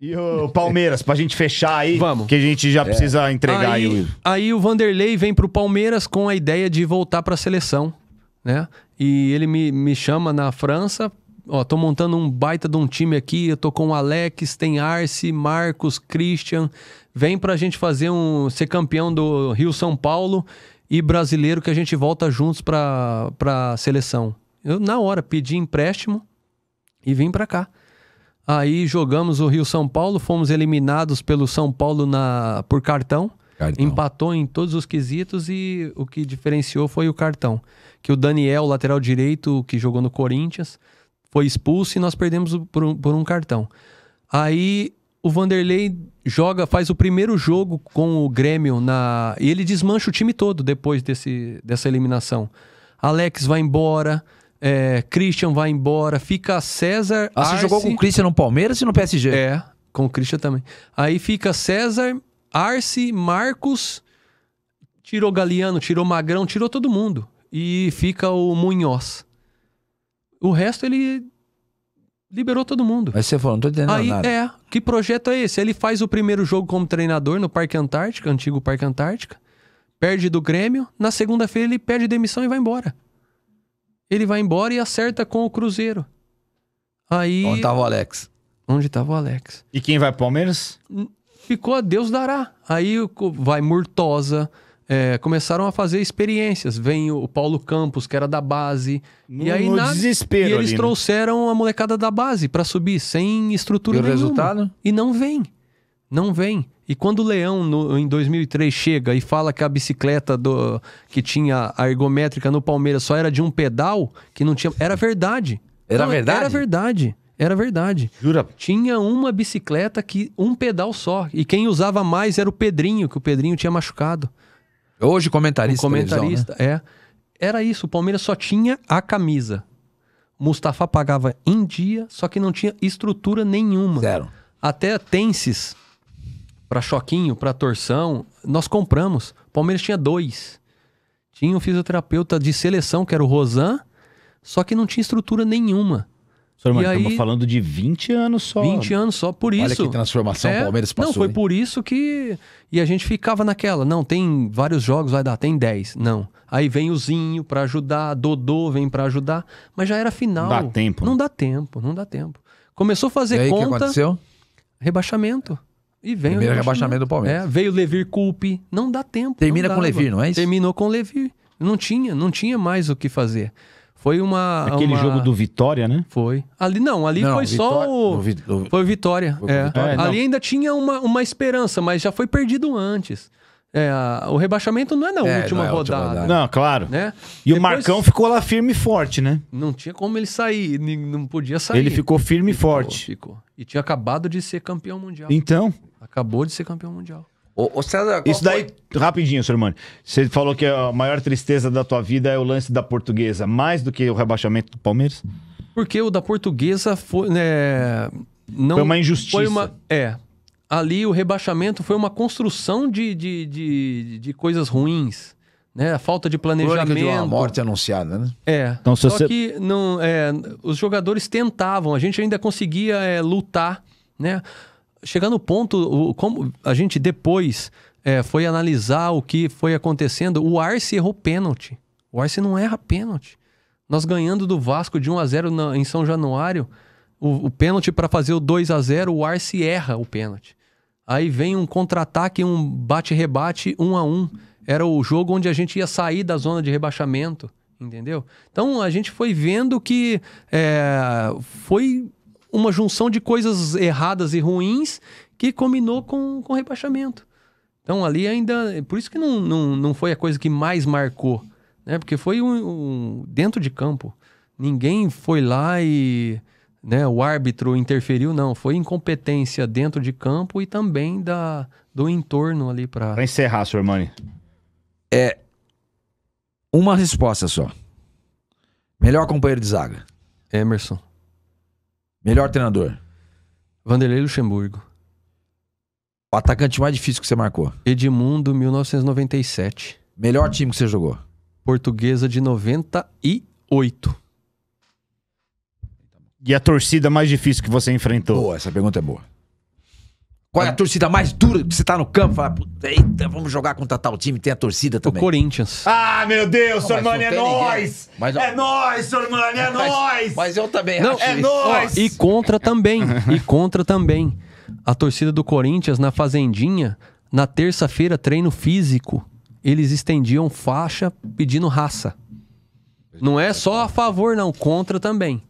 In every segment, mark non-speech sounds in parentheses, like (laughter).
E o Palmeiras, pra gente fechar aí, Vamos. que a gente já precisa é. entregar aí, aí, o... aí o Vanderlei vem pro Palmeiras com a ideia de voltar pra seleção, né? E ele me, me chama na França, ó, tô montando um baita de um time aqui, eu tô com o Alex, tem Arce, Marcos, Christian, vem pra gente fazer um... ser campeão do Rio-São Paulo e brasileiro que a gente volta juntos pra, pra seleção. Eu, na hora, pedi empréstimo e vim pra cá. Aí jogamos o Rio São Paulo, fomos eliminados pelo São Paulo na por cartão. cartão. Empatou em todos os quesitos e o que diferenciou foi o cartão. Que o Daniel, lateral direito, que jogou no Corinthians, foi expulso e nós perdemos por um, por um cartão. Aí o Vanderlei joga, faz o primeiro jogo com o Grêmio na. E ele desmancha o time todo depois desse, dessa eliminação. Alex vai embora. É, Christian vai embora, fica César. Ah, Arce... você jogou com o Christian no Palmeiras e no PSG? É, com o Christian também. Aí fica César, Arce, Marcos, tirou Galeano, tirou Magrão, tirou todo mundo. E fica o Munhoz. O resto ele liberou todo mundo. Aí você falou, não tô entendendo Aí, nada. É, que projeto é esse? Ele faz o primeiro jogo como treinador no Parque Antártica, antigo Parque Antártica, perde do Grêmio, na segunda-feira ele pede demissão e vai embora. Ele vai embora e acerta com o Cruzeiro. Aí. Onde tava o Alex? Onde tava o Alex? E quem vai pro Palmeiras? Ficou a Deus dará. Aí vai Murtosa. É, começaram a fazer experiências. Vem o Paulo Campos, que era da base. No, e aí no na... desespero. E eles ali, né? trouxeram né? a molecada da base para subir, sem estrutura e nenhuma. resultado? E não vem. Não vem. E quando o Leão, no, em 2003, chega e fala que a bicicleta do, que tinha a ergométrica no Palmeiras só era de um pedal, que não tinha. Era verdade. Era não, verdade? Era verdade. Era verdade. Jura? Tinha uma bicicleta que um pedal só. E quem usava mais era o Pedrinho, que o Pedrinho tinha machucado. Hoje comentarista. Um comentarista, né? é. Era isso, o Palmeiras só tinha a camisa. Mustafa pagava em dia, só que não tinha estrutura nenhuma. Zero. Até tenses para choquinho, para torção, nós compramos. O Palmeiras tinha dois. Tinha um fisioterapeuta de seleção, que era o Rosan, só que não tinha estrutura nenhuma. Senhor, mas aí, estamos falando de 20 anos só. 20 anos só, por Olha isso. Olha que transformação é, o Palmeiras passou. Não, foi hein? por isso que. E a gente ficava naquela. Não, tem vários jogos, vai dar, tem 10. Não. Aí vem o Zinho pra ajudar, Dodô vem pra ajudar. Mas já era final. Dá tempo. Né? Não né? dá tempo, não dá tempo. Começou a fazer e aí, conta. O que aconteceu? Rebaixamento. E vem Primeiro o rebaixamento do Palmeiras. É, veio Levir Culpe. Não dá tempo. Termina com com Levir, não é isso? Terminou com Levir. Não tinha, não tinha mais o que fazer. Foi uma. Aquele uma... jogo do Vitória, né? Foi. Ali não, ali não, foi Vitó... só o. Vi... Foi Vitória. Foi é. Vitória. É, ali ainda tinha uma, uma esperança, mas já foi perdido antes. É, o rebaixamento não é na é, última, não é rodada, última, rodada, Não, claro. Né? E Depois, o Marcão ficou lá firme e forte, né? Não tinha como ele sair, não podia sair. Ele ficou firme e forte. Ficou. E tinha acabado de ser campeão mundial. Então? Acabou de ser campeão mundial. Ô, ô César, Isso daí, foi? rapidinho, seu irmão Você falou que a maior tristeza da tua vida é o lance da portuguesa, mais do que o rebaixamento do Palmeiras? Porque o da portuguesa foi, né, não, foi uma injustiça. Foi uma, é, ali o rebaixamento foi uma construção de, de, de, de coisas ruins. Né? A falta de planejamento. de uma morte anunciada, né? É. Então, Só você... que não, é, os jogadores tentavam, a gente ainda conseguia é, lutar, né? Chegando no ponto, o, como a gente depois é, foi analisar o que foi acontecendo, o Arce errou pênalti. O Arce não erra pênalti. Nós ganhando do Vasco de 1 a 0 na, em São Januário, o, o pênalti para fazer o 2 a 0 o Arce erra o pênalti. Aí vem um contra-ataque, um bate-rebate, um a um. Era o jogo onde a gente ia sair da zona de rebaixamento, entendeu? Então a gente foi vendo que é, foi uma junção de coisas erradas e ruins que combinou com, com rebaixamento. Então ali ainda. Por isso que não, não, não foi a coisa que mais marcou, né? Porque foi um, um dentro de campo. Ninguém foi lá e né, o árbitro interferiu, não. Foi incompetência dentro de campo e também da, do entorno ali para. Para encerrar, seu Mani. É. Uma resposta só. Melhor companheiro de zaga? Emerson. Melhor treinador? Vanderlei Luxemburgo. O atacante mais difícil que você marcou? Edmundo, 1997. Melhor time que você jogou? Portuguesa de 98. E a torcida mais difícil que você enfrentou? Boa, essa pergunta é boa. Qual é a torcida mais dura que você tá no campo? Fala, eita, vamos jogar contra tal time, tem a torcida também. O Corinthians. Ah, meu Deus, não, Sormani, é nós! Mas, é nós, Sormani, é nós! Mas eu também não, É nós! E contra também, e contra também. A torcida do Corinthians na Fazendinha, na terça-feira, treino físico, eles estendiam faixa pedindo raça. Não é só a favor, não, contra também.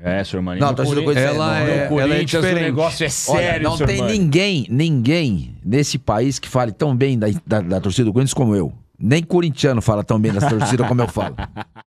É, Sormani. Não, torcida do Corinthians ela é, é, ela é diferente. O negócio é sério, Olha, Não tem ninguém, ninguém nesse país que fale tão bem da, da, da torcida do Corinthians como eu. Nem corintiano fala tão bem da torcida como eu falo. (laughs)